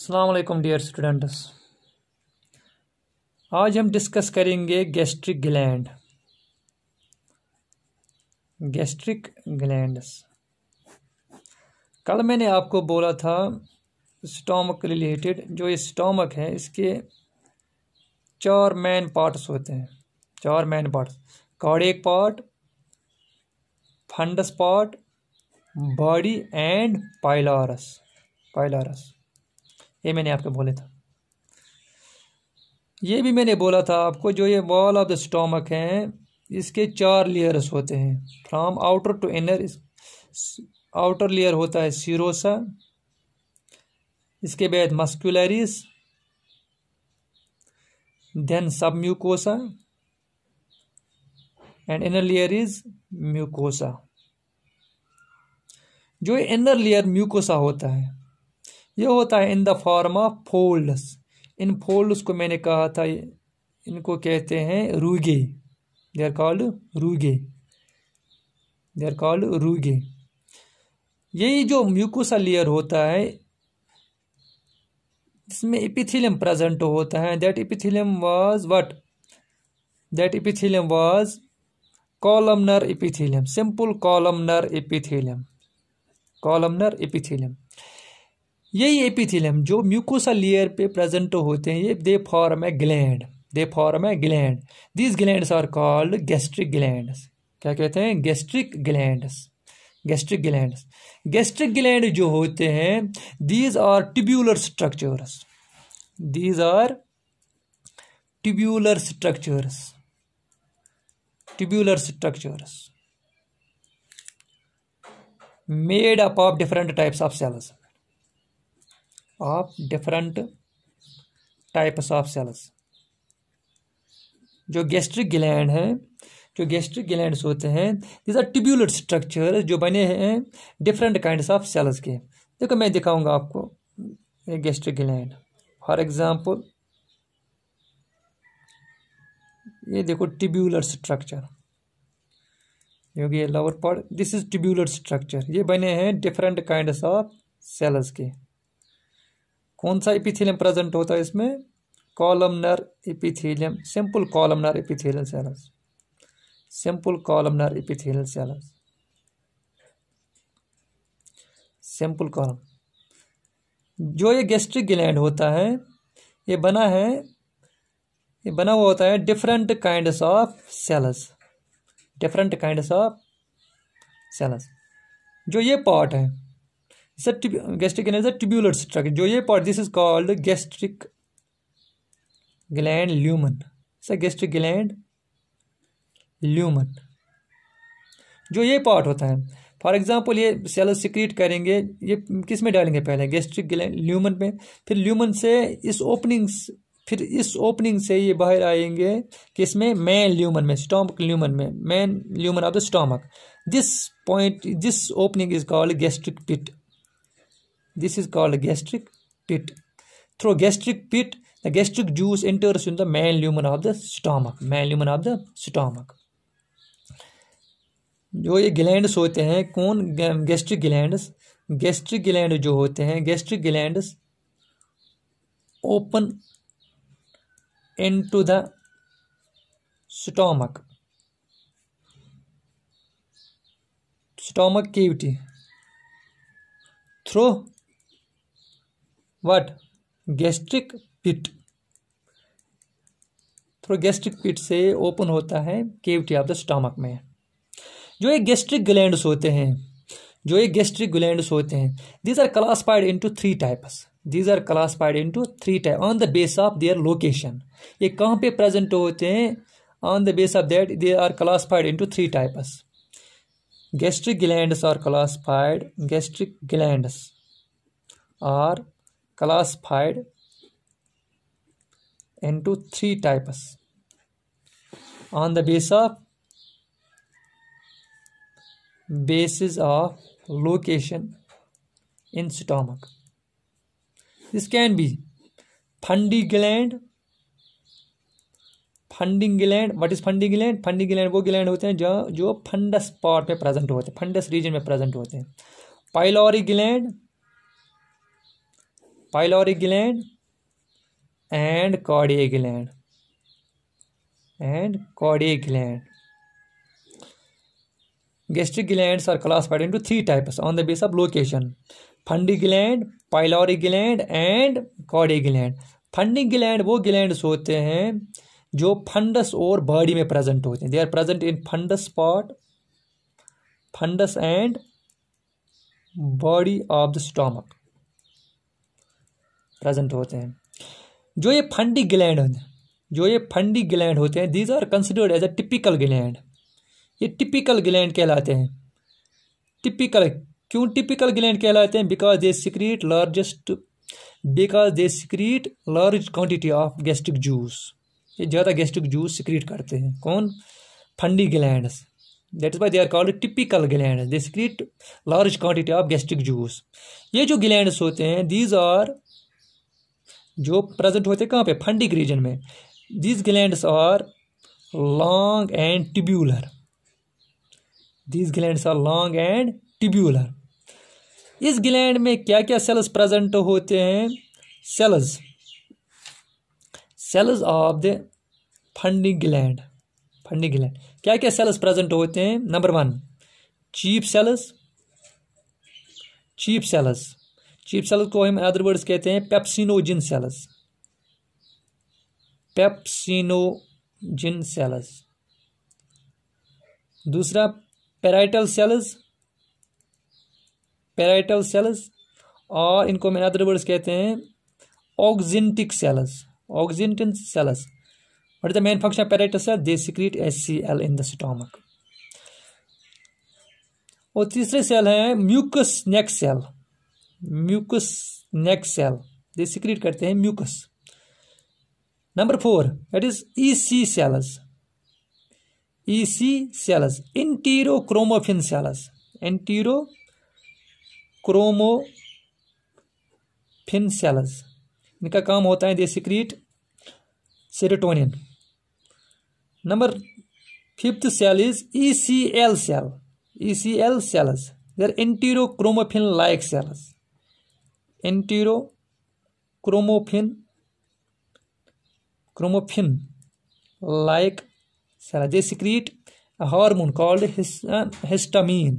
Aslam dear students आज हम discuss करेंगे गैस्ट्रिक ग्लैंड गैस्ट्रिक ग्लैंड्स कल मैंने आपको बोला था स्टोमक रिलेटेड जो ये स्टोमक है इसके चार मेन पार्ट्स होते हैं चार main parts cardiac part fundus part body and pylorus pylorus ये मैंने आपको बोला था ये भी मैंने बोला था आपको जो ये वॉल ऑफ द स्टोमक हैं इसके चार लेयर्स होते हैं from outer to inner outer layer होता है सीरोसा इसके बाद muscularis then submucosa and inner layer is mucosa जो इनर लेयर म्यूकोसा होता है ये होता है in the form of folds इन फोल्ड्स को मैंने कहा था इनको कहते हैं rugae they are called rugae they are called rugae यही जो म्यूकोसा लेयर होता है इसमें इपिथिलियम प्रेजेंट होता है that epithelium was what that epithelium was columnar epithelium simple columnar epithelium columnar epithelium यही एपिथिलियम जो म्यूकोसा लेयर पे प्रेजेंट होते हैं ये they form a gland they form a gland these glands are called gastric glands क्या कहते हैं gastric glands gastric glands gastric gland जो होते हैं these are tubular structures these are tubular structures tubular structures made up of different types of sales of different types of cells जो gastric gland है जो gastric glands होते हैं these are tubular structure जो बने हैं डिफरेंट काइंड ऑफ सेल्स के देखो मैं दिखाऊंगा आपको गैस्ट्रिक ग्लैंड फॉर एग्जांपल ये देखो ट्यूबुलर स्ट्रक्चर ये lower part this is tubular structure ये बने हैं डिफरेंट काइंड ऑफ सेल्स के कौन सा इपिथेलियम प्रेजेंट होता है इसमें columnar epithelium simple columnar epithelial cells simple columnar epithelial cells simple column जो ये गैस्ट्रिक ग्लैंड होता है ये बना है ये बना हुआ होता है different kind of cells different kind of cells जो ये पार्ट है gastric a gastric canal is जो ये पार्ट this is called gastric gland lumen sir gastric gland lumen जो ये पार्ट होता है फॉर एग्जाम्पल ये सेल सिक्रीट करेंगे ये किस में डालेंगे पहले गैस्ट्रिक ल्यूमन में फिर ल्यूमन से इस ओपनिंग फिर इस ओपनिंग से ये बाहर आएंगे किस में मैन ल्यूमन में स्टॉमक ल्यूमन में main lumen of the stomach this point this opening is called gastric pit This is called a gastric pit. Through gastric pit, the gastric juice enters in the lumen of the stomach. lumen of the stomach. जो ये glands होते हैं कौन gastric glands gastric gland जो होते हैं gastric glands open into the stomach stomach cavity through what gastric pit through gastric pit से open होता है केविटी ऑफ द स्टामक में जो ये गैस्ट्रिक ग्लैंड होते हैं जो ये गैस्ट्रिक ग्लैंड होते हैं these are classified into three types these are classified into three type on the base of their location ये कहाँ पे प्रेजेंट होते हैं on the base of that they are classified into three types gastric glands are classified gastric glands are classified into three types on the basis of basis of location in stomach. This can be funding gland, funding gland what is funding gland funding gland वो gland होते हैं जो जो funds part में present होते हैं funds reason में present होते हैं pylori gland pyloric gland and cardiac gland and cardiac gland gastric gland are classified into three types on the base of location fundic gland pyloric gland and cardiac gland fundic gland वो glands होते हैं जो funds और body में present होते हैं they are present in fundus part fundus and body of the stomach present होते हैं जो ये फंडी ग्लैंड जो ये फंडी ग्लैंड होते हैं these are considered as a typical gland ये टिपिकल ग्लैंड कहलाते हैं टिपिकल क्यों टिपिकल ग्लैंड कहलाते हैं because they secrete largest because they secrete large quantity of gastric juice ये ज़्यादा गैस्ट्रिक जूस सिक्रीट करते हैं कौन fundic gland that is by they are called typical gland they secrete large quantity of gastric juice ये जो gland होते हैं these are जो प्रेजेंट होते हैं कहाँ पे फंडिक रीजन में this glands are long and tubular this glands are long and tubular इस ग्लैंड में क्या क्या सेल्स प्रेजेंट होते हैं cells cells of the funding gland funding gland क्या क्या सेल्स प्रेजेंट होते हैं number one chief cells chief cells chief cells को हम अदर वर्ड्स कहते हैं पेप्सिनोजिन सेल्स पेप्सिनोजिन सेल्स दूसरा पेराइटल सेल्स पेराइटल सेल्स और इनको मैं अदर वर्ड्स कहते हैं oxyntic cells oxyntic cells What is main function parietal cell they secrete H C L in the stomach और तीसरे सेल हैं mucus neck cell mucus neck cell they secrete करते हैं mucus number four it is E C cells E C cells chromaffin cells enterochromaffin cells इनका काम होता है they secrete serotonin number fifth cell is E C L cell E C L cells there chromaffin like cells enterochromaffin chromaffin like सारा they secrete a hormone called his, uh, histamine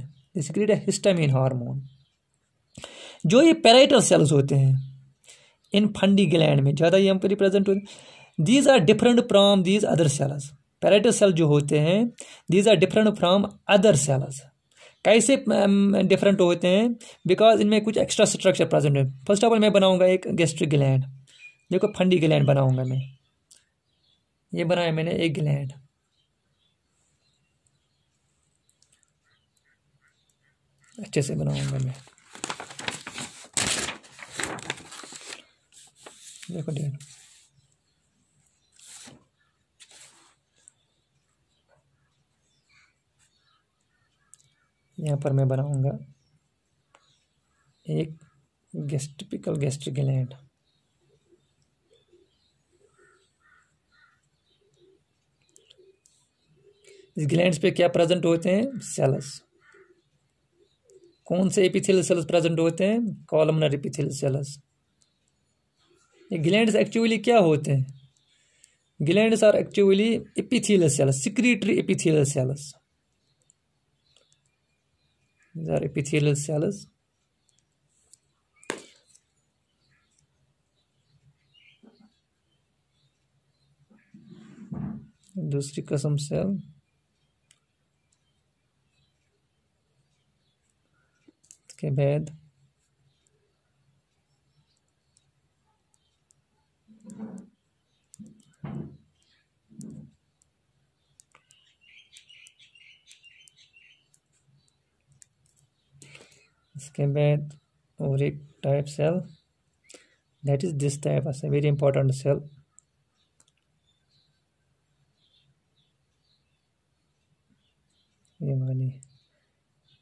जो ये parietal cells होते हैं इन Fundy gland में ज़्यादा ये हम represent होते these are different from these other cells parietal cell जो होते हैं these are different from other cells कैसे डिफरेंट होते हैं बिकॉज इनमें कुछ एक्स्ट्रा स्ट्रक्चर प्रेजेंट है फर्स्ट ऑफ ऑल मैं बनाऊंगा एक गेस्ट्रिक ग्लैंड देखो फंडी ग्लैंड बनाऊंगा मैं ये बनाया मैंने एक ग्लैंड अच्छे से बनाऊंगा मैं देखो डेढ़ यहाँ पर मैं बनाऊँगा एक गेस्टिपिकल गेस्ट गलैंड इस ग्लैंड पे क्या प्रेजेंट होते हैं सेल्स कौन से एपिथिल सेल्स प्रेजेंट होते हैं कॉलमनर एपिथिल सेल्स ये ग्लैंड एक्चुअली क्या होते हैं glands are actually epithelial cells secretory epithelial cells These are epithelial cells. दूसरी कसम सेल के बाद के ओरिक type cell that is this type a very important cell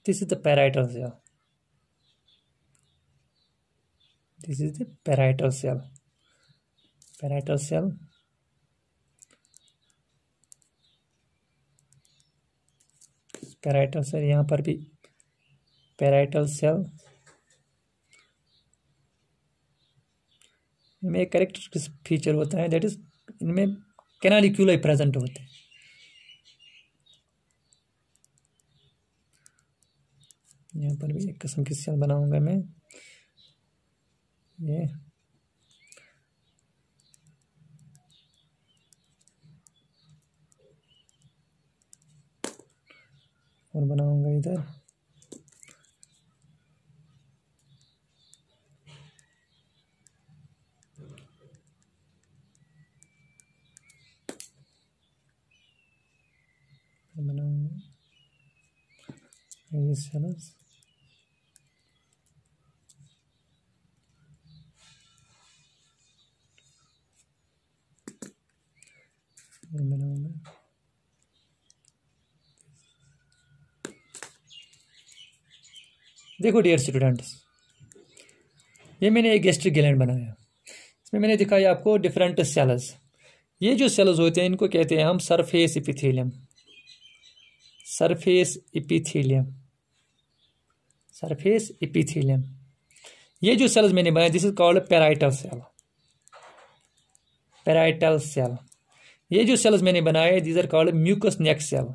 this is the parietal cell this is the parietal cell parietal cell parietal cell यहाँ पर भी parietal cell इनमें एक करेक्ट फीचर होता है दैट इज इनमें कैनालिक्यूलाई प्रेजेंट होते हैं यहाँ पर भी एक किस्म की सेल बनाऊंगा मैं ये और बनाऊंगा इधर these sellers देखो डियर स्टूडेंट्स ये मैंने एक गेस्ट्रिक गैलेंड बनाया इसमें मैंने दिखाया आपको डिफरेंट सेल्स ये जो सेल्स होते हैं इनको कहते हैं हम surface epithelium surface epithelium surface epithelium ये जो सेल्स मैंने बनाए this is called parietal cell parietal cell ये जो सेल्स मैंने बनाए this are called mucus neck cell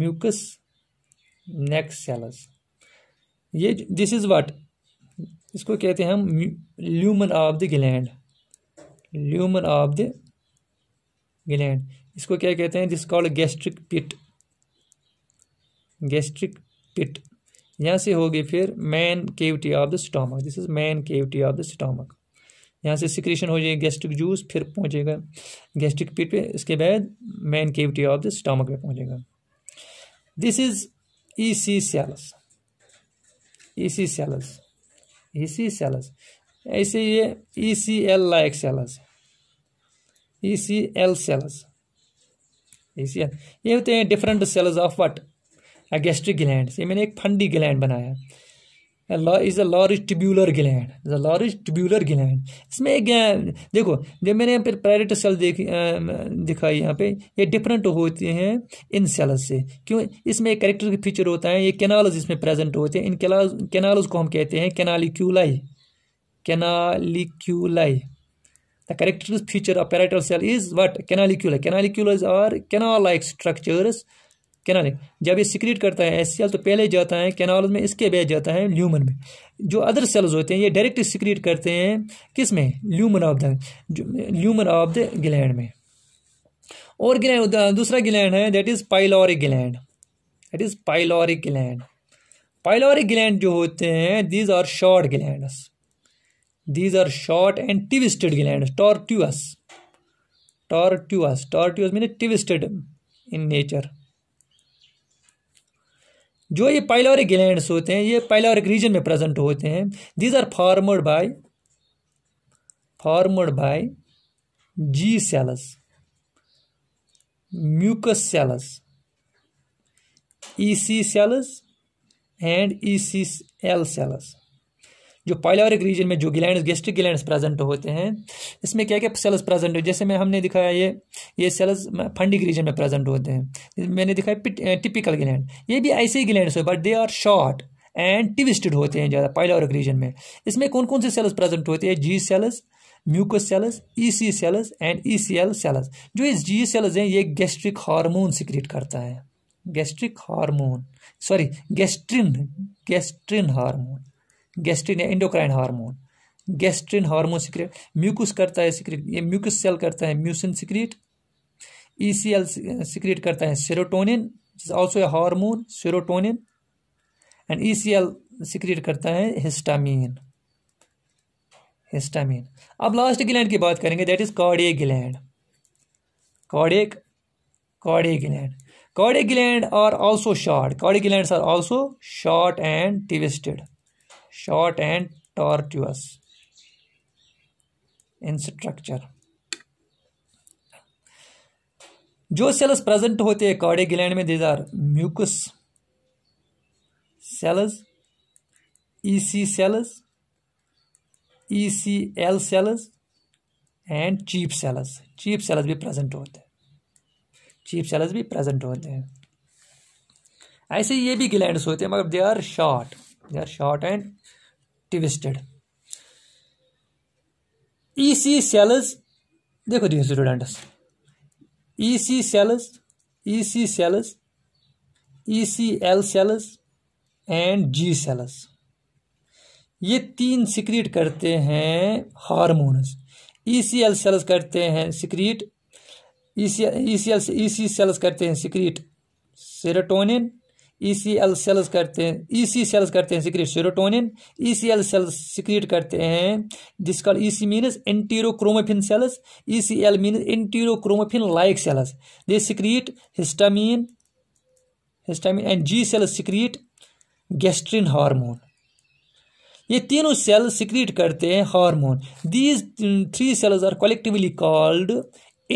mucus neck cells ये दिस इज व्हाट इसको कहते हैं हम lumen of the gland lumen of the gland इसको क्या कहते हैं this called gastric pit gastric pit यहाँ से होगी फिर main cavity of the stomach this is main cavity of the stomach यहाँ से सिक्रेशन हो जाएगी गैस्ट्रिक जूस फिर पहुँचेगा गैस्ट्रिक पिट पे इसके बाद main cavity of the stomach पे पहुँचेगा this is E C cells E C cells E C cells ऐसे ये E C L like cells E C L cells E C L ये होते हैं different cells of what gastric gland से मैंने एक फंडी ग्लैंड बनाया is a large tubular gland is a large tubular gland इसमें एक देखो जब मैंने फिर पैरेट सेल देखी दिखाई यहाँ पे ये डिफरेंट होते हैं इन सेल्स से क्यों इसमें एक करेक्टर के फीचर होता है ये कैनाल इसमें प्रेजेंट होते हैं इन कैनाल को हम कहते हैं canaliculi canaliculi the character feature of parietal cell is what Canalicula. Canaliculas are canal like structures canaling जब ये सिक्रीट करता है एस तो पहले जाता है कैनाल में इसके बाद जाता है ल्यूमन में जो अदर सेल्स होते हैं ये डायरेक्ट सिक्रीट करते हैं किस में lumen of the lumen of the gland में और ग्लैंड दूसरा ग्लैंड है that is pyloric gland that is pyloric gland pyloric gland जो होते हैं these are short gland these are short and twisted gland tortuous tortuous tortuous mean twisted in nature जो ये pyloric glands होते हैं ये पाइलोरिक रीजन में present होते हैं these are formed by formed by G cells mucous cells E C cells and E C L cells जो pyloric region में जो गिलैंड गैस्ट्रिक गिलैंड प्रेजेंट होते हैं इसमें क्या क्या सेल्स प्रेजेंट है जैसे में हमने दिखाया ये ये सेल्स फंडिक रीजन में प्रेजेंट होते हैं मैंने दिखाया टिपिकल गिलैंड ये भी ऐसे ही गिलैंड्स हो but they are short and twisted होते हैं ज़्यादा पाइलोरिक रीजन में इसमें कौन कौन से सेल्स प्रेजेंट होते हैं G cells mucous cells E C cells and E C L cells जो इस जी सेल्स हैं ये गैस्ट्रिक हार्मोन सिक्रिएट करता है gastric hormone sorry gastrin gastrin hormone gastrin या endocrine hormone gastrin hormone secrete mucus करता है सिक्रेट ये म्यूकस सेल करता है mucin secrete E C L secrete करता है serotonin also a hormone serotonin and E C L secrete करता है हिस्टामिन हिस्टामिन अब लास्ट ग्लैंड की बात करेंगे that is cardiac gland cardiac cardiac gland cardiac gland are also short cardiac gland are also short and twisted short and tortuous in structure जो cells present होते हैं कॉडे ग्लैंड में these are mucous cells EC cells ECL cells and chief cells chief cells भी प्रेजेंट होते हैं cheap cells भी प्रेजेंट होते हैं ऐसे ये भी ग्लैंड्स होते हैं मगर they are short they are short and twisted E C cells देखो दिन students E C cells E C cells E C L cells and G cells ये तीन सिक्रीट करते हैं hormones E C L cells करते हैं secrete E C E C L E C cells करते हैं secrete serotonin E C L cells करते हैं ई सी सेल्स करते हैं secrete serotonin E C L cells secrete करते हैं जिसका E C means enterochromaffin cells E C L means enterochromaffin like cells they secrete histamine histamine and G cells secrete gastrin hormone ये तीनों cell secrete करते हैं hormone these three cells are collectively called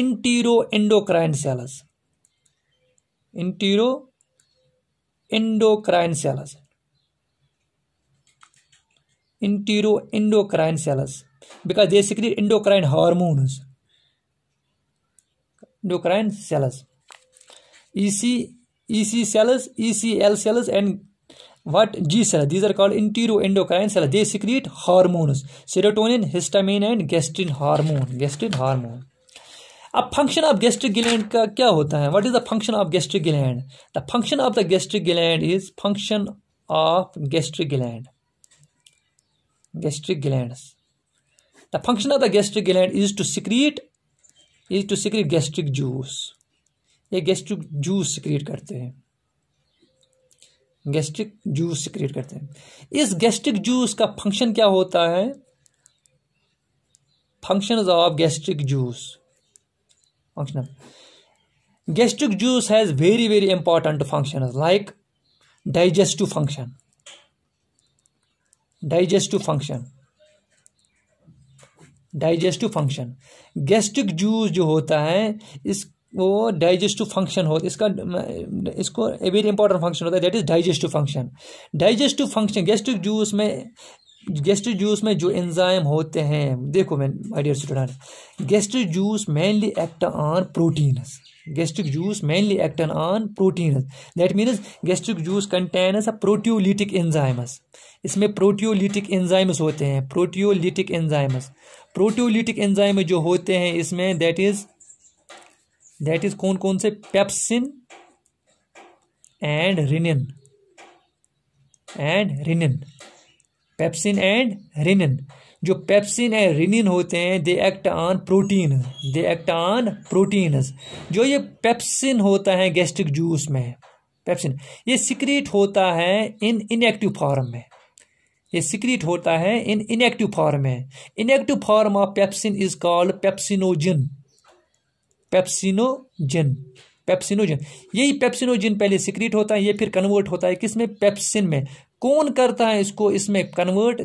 entero endocrine cells entero endocrine cells intero endocrine cells because they secrete endocrine hormones endocrine cells ec ec cells ecl cells and what g cells these are called endocrine cells they secrete hormones serotonin histamine and gastrin hormone gastrin hormone अब function of gastric gland का क्या होता है what is the function of gastric gland the function of the gastric gland is function of gastric gland gastric gland the function of the gastric gland is to secrete is to secrete gastric juice ये gastric juice secrete करते हैं gastric juice secrete करते हैं इस gastric juice का function क्या होता है function of gastric juice functional gastric juice has very very important function like digestive function digestive function digestive function gastric juice जो होता है इस वो डाइजेस्टिव फंक्शन होता है इसका इसको वेरी इंपॉर्टेंट फंक्शन होता है that is digestive function digestive function gastric juice में गेस्ट्रिक जूस में जो एंजाइम होते हैं देखो मैं dear student gastric juice mainly act on proteins gastric juice mainly act on protein that means gastric juice contain a proteolytic enzymes इसमें proteolytic enzymes होते हैं प्रोटियोलिटिक एंजाइमस प्रोटियोलिटिक एंजाइम जो होते हैं इसमें दैट इज दैट इज कौन कौन से pepsin and rennin and rennin pepsin and rennin जो पेप्सिन एंड रिनिन होते हैं they act on protein they act on proteins जो ये पेप्सिन होता है गैस्ट्रिक जूस में पेप्सिन ये सिक्रीट होता है इन इनएक्टिव फॉर्म में ये सिक्रीट होता है इन इनएक्टिव फॉर्म में inactive form of pepsin is called pepsinogen pepsinogen pepsinogen यही पेप्सिनोजिन पहले सिक्रीट होता है ये फिर कन्वर्ट होता है किसमें पेप्सिन में कौन करता है इसको इसमें convert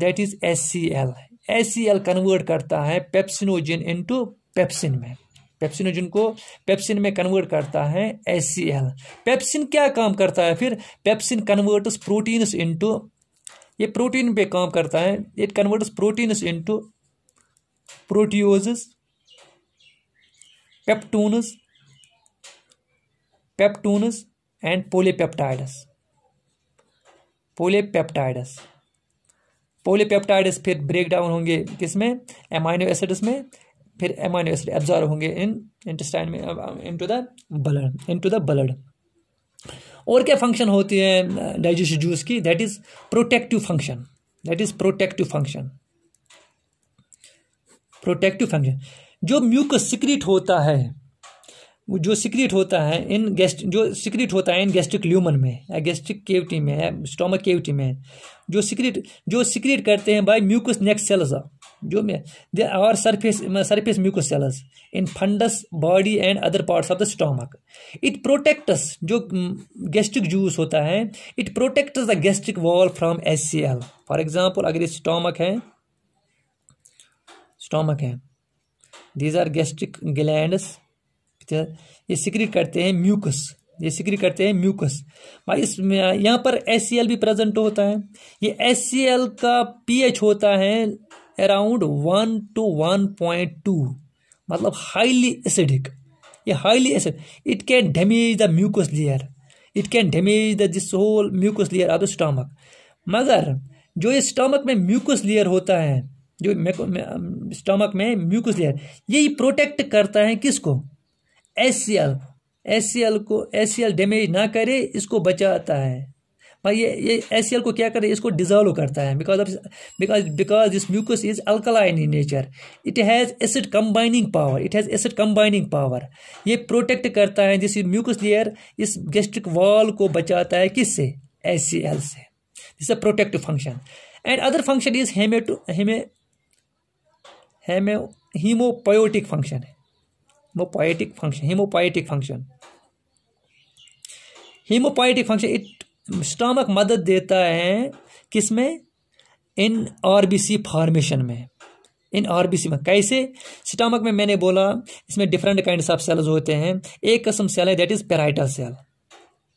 that is S C L S C L convert करता है पेप्सिनोजिन इनटू पेप्सिन में पेप्सिनोजिन को पेप्सिन में कन्वर्ट करता है एस सी एल पेप्सिन क्या काम करता है फिर पेप्सिन कन्वर्ट्स प्रोटीन्स इनटू ये प्रोटीन पे काम करता है it converts proteins into proteoses peptones peptones and polypeptides polypeptides polypeptides फिर ब्रेक डाउन होंगे किसमें एमाइनो एसिड्स में फिर एमाइनो एसिड एब्जॉर्व होंगे इन इंटेस्टाइन में into the blood into the blood और क्या फंक्शन होती है डाइजेस्टिव जूस की that is protective function that is protective function protective function जो म्यूकस सिक्रीट होता है जो सिक्रिट होता है इन गैस्ट जो सिक्रिट होता है इन गेस्ट्रिक ल्यूमन में या गैस्ट्रिक केविटी में या स्टोमक केविटी में जो सिक्रिट जो सिक्रिट करते हैं बाय म्यूकस नेक सेल्स जो में they are surface surface mucous cells in fundus body and other parts of the stomach it protects जो गेस्ट्रिक mm, जूस होता है it protects the gastric wall from S C L for example अगर ये stomach है stomach है these are gastric glands ये secrete करते हैं म्यूकस ये सिक्री करते हैं म्यूकस भाई इस यहाँ पर एस भी प्रेजेंट होता है ये एस का पीएच होता है around one two one point two मतलब हाईली एसिडिक ये highly acid it can damage the mucus layer it can damage the this whole mucus layer of the stomach मगर जो ये स्टामक में म्यूकस लेयर होता है जो स्टामक में म्यूकस लेयर यही प्रोटेक्ट करता है किसको S C L C L को एस सी एल डैमेज ना करे इसको बचाता है भाई ये ये एस को क्या करे इसको डिजॉल्व करता है because of because because this mucus is alkaline in nature it has acid combining power it has acid combining power ये प्रोटेक्ट करता है जिस म्यूकस लेयर इस गेस्ट्रिक वॉल को बचाता है किससे एस सी एल से this a protective function and other function is hemato heme heme hemopoietic function है hemopoietic function hemopoietic function hemopoietic function it stomach मदद देता है किसमें इन आरबीसी फॉर्मेशन में इन आरबीसी में कैसे स्टमक में मैंने बोला इसमें डिफरेंट काइंड ऑफ सेल्स होते हैं एक कस्म सेल है that is parietal cell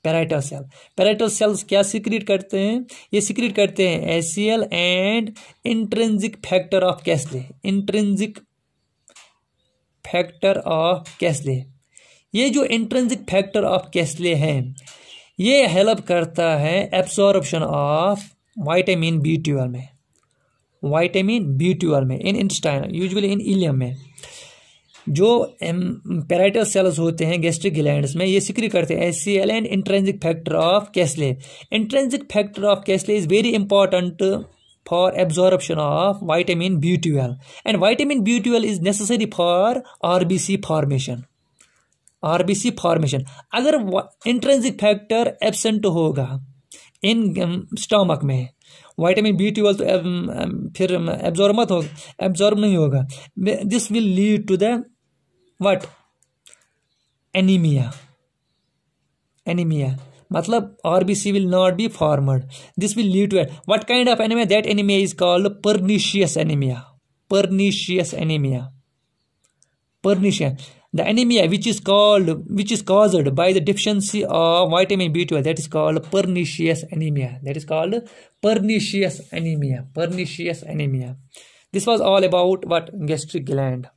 parietal cell parietal cells क्या सीक्रेट करते हैं ये सीक्रेट करते हैं SCL and intrinsic factor of Castle intrinsic factor of Castle ये जो इंट्रेंसिक फैक्टर ऑफ कैसले हैं ये हेल्प करता है absorption of vitamin B twelve में वाइटामिन बी ट्वेल्व में in intestine usually in ileum में जो पेराइटल सेल्स होते हैं गैस्ट्रिक ग्लैंड्स में ये सिक्री करते हैं S C L and intrinsic factor of Castle intrinsic factor of Castle is very important absorption for vitamin B vitamin B12 and vitamin B12 is necessary for R B C formation अगर intrinsic factor absent होगा in stomach um, में vitamin B twelve तो um, um, फिर absorb मत हो absorb नहीं होगा this will lead to the what anaemia anaemia मतलब RBC will not be formed. This will lead to What kind of anemia? That anemia is called pernicious anemia. Pernicious anemia. Pernicious. The anemia which is called which is caused by the deficiency of vitamin B12 that is called pernicious anemia. That is called pernicious anemia. Pernicious anemia. This was all about what gastric gland.